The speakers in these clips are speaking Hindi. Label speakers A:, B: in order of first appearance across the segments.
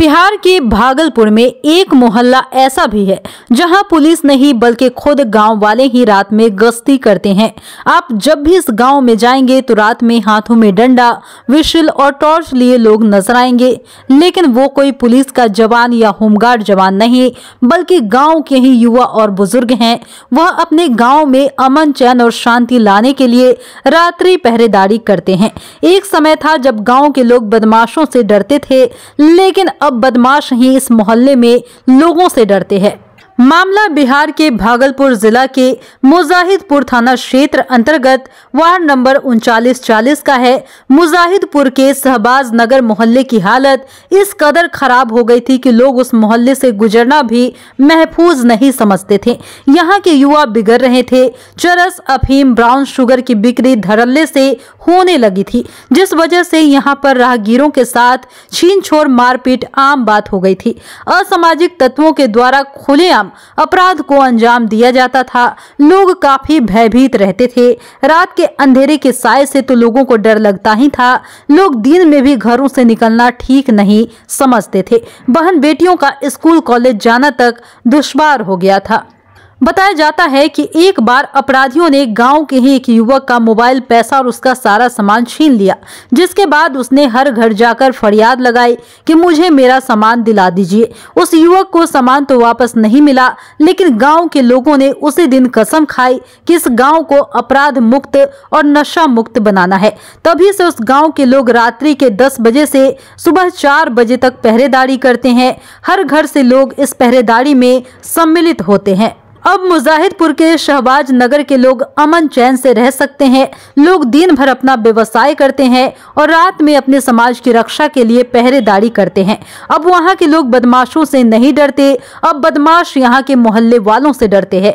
A: बिहार के भागलपुर में एक मोहल्ला ऐसा भी है जहां पुलिस नहीं बल्कि खुद गांव वाले ही रात में गश्ती करते हैं आप जब भी इस गांव में जाएंगे तो रात में हाथों में डंडा विशिल और टॉर्च लिए लोग नजर आएंगे लेकिन वो कोई पुलिस का जवान या होमगार्ड जवान नहीं बल्कि गाँव के ही युवा और बुजुर्ग हैं वह अपने गाँव में अमन चैन और शांति लाने के लिए रात्रि पहरेदारी करते हैं एक समय था जब गाँव के लोग बदमाशों से डरते थे लेकिन अब अब बदमाश ही इस मोहल्ले में लोगों से डरते हैं मामला बिहार के भागलपुर जिला के मुजाहिदपुर थाना क्षेत्र अंतर्गत वार्ड नंबर उनचालीस चालीस का है मुजाहिदपुर के सहबाज नगर मोहल्ले की हालत इस कदर खराब हो गई थी कि लोग उस मोहल्ले से गुजरना भी महफूज नहीं समझते थे यहाँ के युवा बिगड़ रहे थे चरस अफीम ब्राउन शुगर की बिक्री धड़ल्ले से होने लगी थी जिस वजह से यहाँ पर राहगीरों के साथ छीन छोड़ मारपीट आम बात हो गई थी असामाजिक तत्वों के द्वारा खुलेआम अपराध को अंजाम दिया जाता था लोग काफी भयभीत रहते थे रात के अंधेरे के साय से तो लोगों को डर लगता ही था लोग दिन में भी घरों से निकलना ठीक नहीं समझते थे बहन बेटियों का स्कूल कॉलेज जाना तक दुश्वार हो गया था बताया जाता है कि एक बार अपराधियों ने गांव के ही एक युवक का मोबाइल पैसा और उसका सारा सामान छीन लिया जिसके बाद उसने हर घर जाकर फरियाद लगाई कि मुझे मेरा सामान दिला दीजिए उस युवक को सामान तो वापस नहीं मिला लेकिन गांव के लोगों ने उसी दिन कसम खाई कि इस गांव को अपराध मुक्त और नशा मुक्त बनाना है तभी से उस गाँव के लोग रात्रि के दस बजे से सुबह चार बजे तक पहरेदारी करते हैं हर घर से लोग इस पहरेदारी में सम्मिलित होते हैं अब मुजाहिदपुर के शहबाज नगर के लोग अमन चैन से रह सकते हैं लोग दिन भर अपना व्यवसाय करते हैं और रात में अपने समाज की रक्षा के लिए पहरेदारी करते हैं अब वहाँ के लोग बदमाशों से नहीं डरते अब बदमाश यहाँ के मोहल्ले वालों से डरते हैं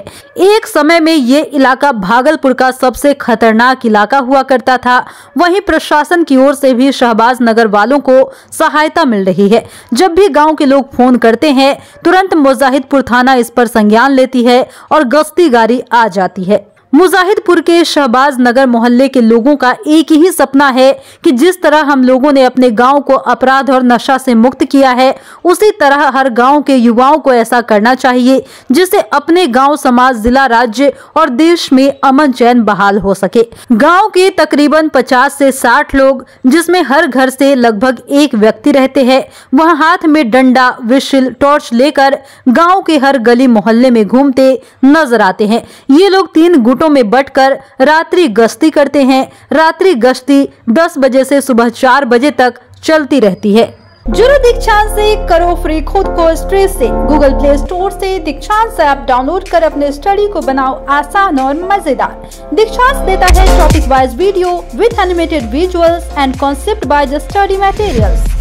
A: एक समय में ये इलाका भागलपुर का सबसे खतरनाक इलाका हुआ करता था वही प्रशासन की ओर से भी शहबाज नगर वालों को सहायता मिल रही है जब भी गाँव के लोग फोन करते हैं तुरंत मुजाहिदपुर थाना इस पर संज्ञान लेती है है और गश्ती गाड़ी आ जाती है मुजाहिदपुर के शहबाज नगर मोहल्ले के लोगों का एक ही सपना है कि जिस तरह हम लोगों ने अपने गांव को अपराध और नशा से मुक्त किया है उसी तरह हर गांव के युवाओं को ऐसा करना चाहिए जिससे अपने गांव समाज जिला राज्य और देश में अमन चैन बहाल हो सके गांव के तकरीबन 50 से 60 लोग जिसमें हर घर से लगभग एक व्यक्ति रहते हैं वह हाथ में डंडा विशिल टॉर्च लेकर गाँव के हर गली मोहल्ले में घूमते नजर आते हैं ये लोग तीन गुटों गुटों में बंटकर रात्रि गश्ती करते हैं रात्रि गश्ती 10 बजे से सुबह 4 बजे तक चलती रहती है जुड़ो दीक्षांत से करो फ्री खुद को स्ट्रेस से गूगल प्ले स्टोर से दीक्षांत ऐप डाउनलोड कर अपने स्टडी को बनाओ आसान और मजेदार दीक्षांत देता है topic wise video with animated visuals and concept the study materials